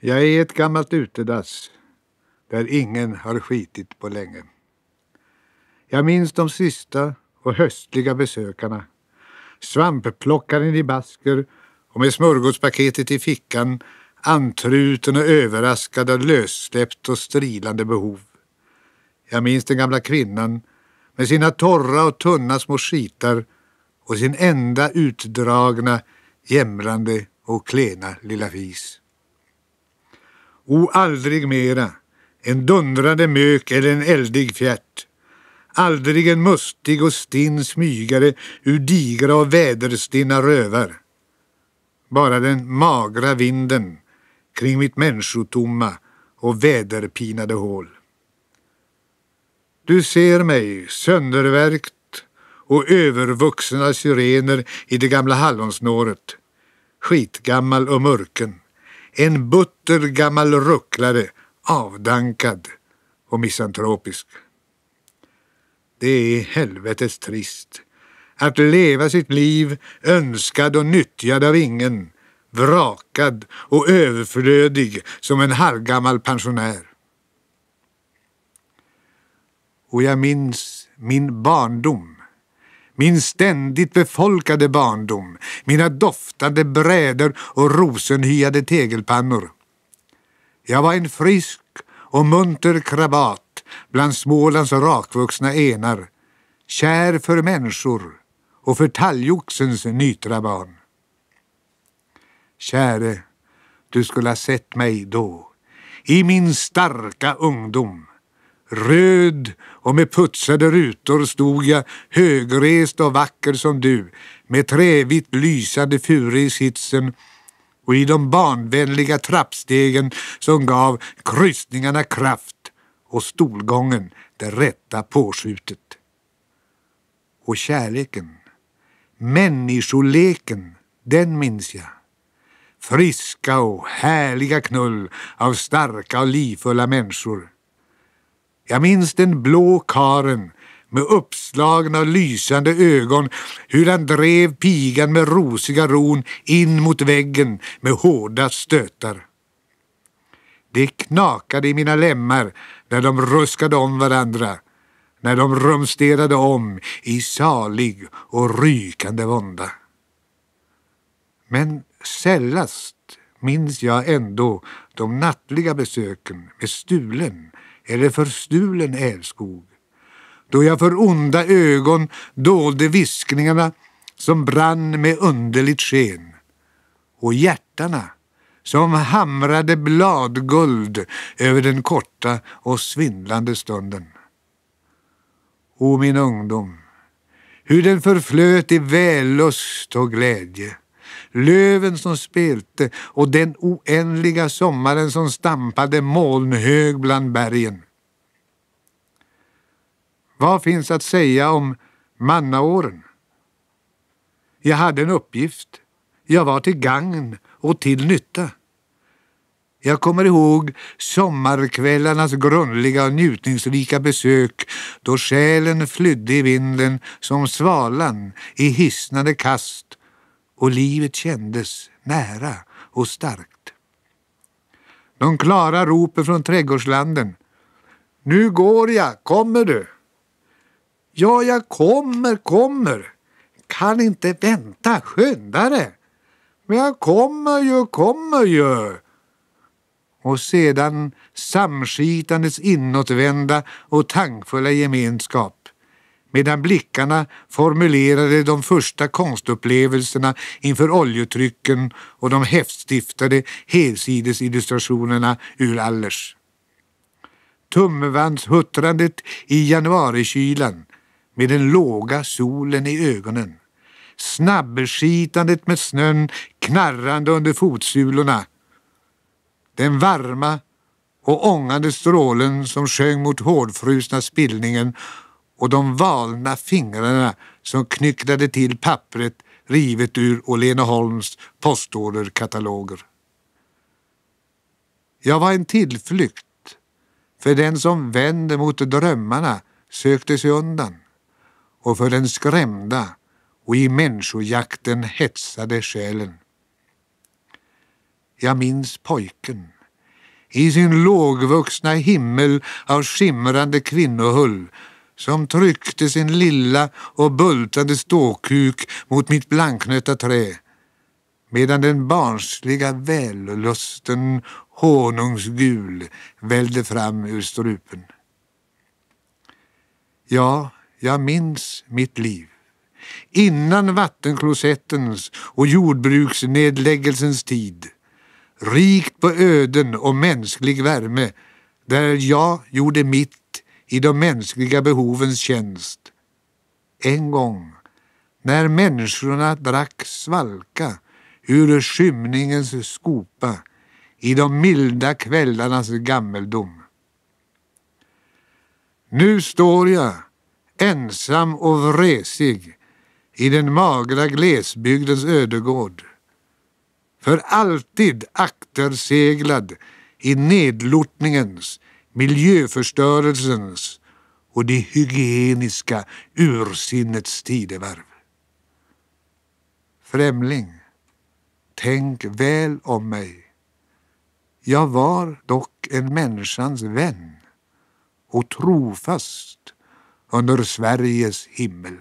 Jag är ett gammalt utedass där ingen har skitit på länge. Jag minns de sista och höstliga besökarna. Svampplockaren i basker och med smörgåspaketet i fickan antruten och överraskad av lössläppt och strilande behov. Jag minns den gamla kvinnan med sina torra och tunna små skitar och sin enda utdragna, jämrande och klena lilla fis. O aldrig mera, en dundrande mök eller en eldig fjärt. Aldrig en mustig och stinn smygare ur digra och väderstinna rövar. Bara den magra vinden kring mitt människotomma och väderpinade hål. Du ser mig sönderverkt och övervuxna syrener i det gamla hallonsnåret. Skitgammal och mörken. En butter gammal rucklare, avdankad och misantropisk. Det är helvetes trist att leva sitt liv önskad och nyttjad av ingen, vrakad och överflödig som en halvgammal pensionär. Och jag minns min barndom min ständigt befolkade barndom, mina doftande bräder och rosenhyade tegelpannor. Jag var en frisk och munter krabat bland Smålands rakvuxna enar, kär för människor och för talgoxens nytra barn. Käre, du skulle ha sett mig då, i min starka ungdom. Röd och med putsade rutor stod jag högrest och vacker som du med trävitt lysande furu i sitsen och i de barnvänliga trappstegen som gav kryssningarna kraft och stolgången det rätta påskjutet. Och kärleken, människoleken, den minns jag. Friska och härliga knull av starka och livfulla människor jag minns den blå karen med uppslagna och lysande ögon hur han drev pigan med rosiga ron in mot väggen med hårda stötar. Det knakade i mina lemmar när de ruskade om varandra, när de rumsterade om i salig och rykande vånda. Men sällast minns jag ändå de nattliga besöken med stulen eller förstulen älskog. Då jag för onda ögon dolde viskningarna som brann med underligt sken och hjärtarna som hamrade bladguld över den korta och svindlande stunden. O min ungdom, hur den förflöt i vällust och glädje löven som spelte och den oändliga sommaren som stampade molnhög bland bergen. Vad finns att säga om mannaåren? Jag hade en uppgift. Jag var till gagn och till nytta. Jag kommer ihåg sommarkvällarnas grundliga och njutningsrika besök då själen flydde i vinden som svalan i hisnande kast och livet kändes nära och starkt. De klara ropen från trädgårdslanden. Nu går jag, kommer du? Ja, jag kommer, kommer. Kan inte vänta, skynda dig. Men jag kommer ju, kommer ju. Och sedan samskitandes inåtvända och tankfulla gemenskap medan blickarna formulerade de första konstupplevelserna inför oljetrycken och de häftstiftade helsidesillustrationerna ur Allers. Tummevandshuttrandet i januarikylan med den låga solen i ögonen. Snabbskitandet med snön knarrande under fotsulorna. Den varma och ångande strålen som sjöng mot hårdfrusna spillningen och de valna fingrarna som knycklade till pappret rivet ur Åhlén Holms postorderkataloger. Jag var en tillflykt för den som vände mot drömmarna sökte sig undan och för den skrämda och i människojakten hetsade själen. Jag minns pojken i sin lågvuxna himmel av skimrande kvinnohull som tryckte sin lilla och bultande ståkuk mot mitt blanknötta trä medan den barnsliga vällusten honungsgul välde fram ur strupen. Ja, jag minns mitt liv. Innan vattenklosettens och jordbruksnedläggelsens tid. Rikt på öden och mänsklig värme där jag gjorde mitt i de mänskliga behovens tjänst. En gång, när människorna drack svalka ur skymningens skopa i de milda kvällarnas gammeldom. Nu står jag, ensam och vresig, i den magra glesbygdens ödegård. För alltid akterseglad i nedlortningens, miljöförstörelsens och det hygieniska ursinnets tidevarv. Främling, tänk väl om mig. Jag var dock en människans vän och trofast under Sveriges himmel.